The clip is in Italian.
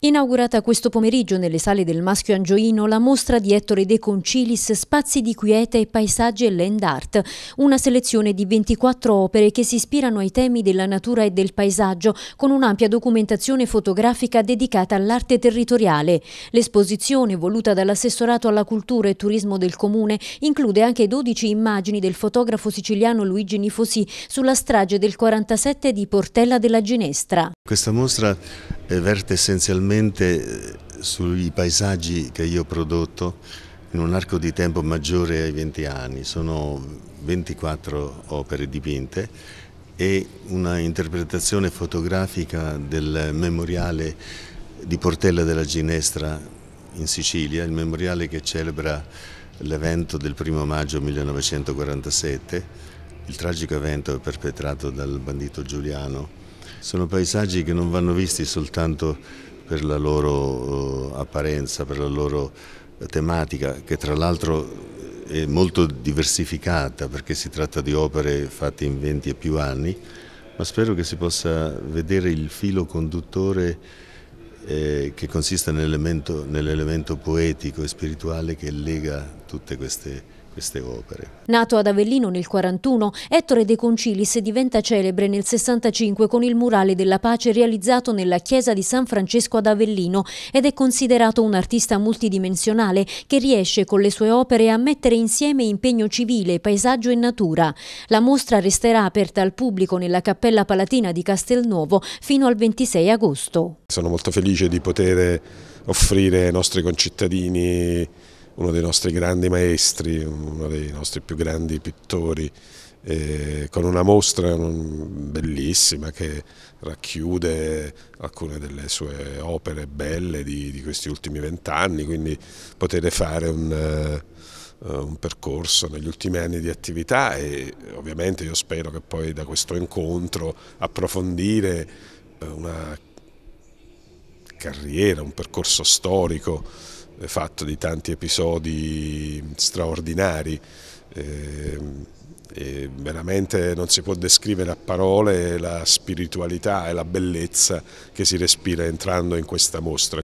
Inaugurata questo pomeriggio nelle sale del Maschio Angioino la mostra di Ettore De Concilis Spazi di quiete e Paesaggi e Land Art, una selezione di 24 opere che si ispirano ai temi della natura e del paesaggio con un'ampia documentazione fotografica dedicata all'arte territoriale. L'esposizione, voluta dall'assessorato alla cultura e turismo del comune, include anche 12 immagini del fotografo siciliano Luigi Nifosi sulla strage del 47 di Portella della Ginestra. Questa mostra verte essenzialmente eh, sui paesaggi che io ho prodotto in un arco di tempo maggiore ai 20 anni. Sono 24 opere dipinte e una interpretazione fotografica del memoriale di Portella della Ginestra in Sicilia, il memoriale che celebra l'evento del primo maggio 1947, il tragico evento perpetrato dal bandito Giuliano sono paesaggi che non vanno visti soltanto per la loro eh, apparenza, per la loro eh, tematica, che tra l'altro eh, è molto diversificata perché si tratta di opere fatte in 20 e più anni, ma spero che si possa vedere il filo conduttore eh, che consiste nell'elemento, nell poetico e spirituale che lega tutte queste queste opere. Nato ad Avellino nel 1941, Ettore De Concilis diventa celebre nel 1965 con il murale della pace realizzato nella chiesa di San Francesco ad Avellino ed è considerato un artista multidimensionale che riesce con le sue opere a mettere insieme impegno civile, paesaggio e natura. La mostra resterà aperta al pubblico nella Cappella Palatina di Castelnuovo fino al 26 agosto. Sono molto felice di poter offrire ai nostri concittadini uno dei nostri grandi maestri, uno dei nostri più grandi pittori, eh, con una mostra bellissima che racchiude alcune delle sue opere belle di, di questi ultimi vent'anni, quindi potete fare un eh, un percorso negli ultimi anni di attività e ovviamente io spero che poi da questo incontro approfondire eh, una carriera, un percorso storico fatto di tanti episodi straordinari. Ehm, e veramente non si può descrivere a parole la spiritualità e la bellezza che si respira entrando in questa mostra.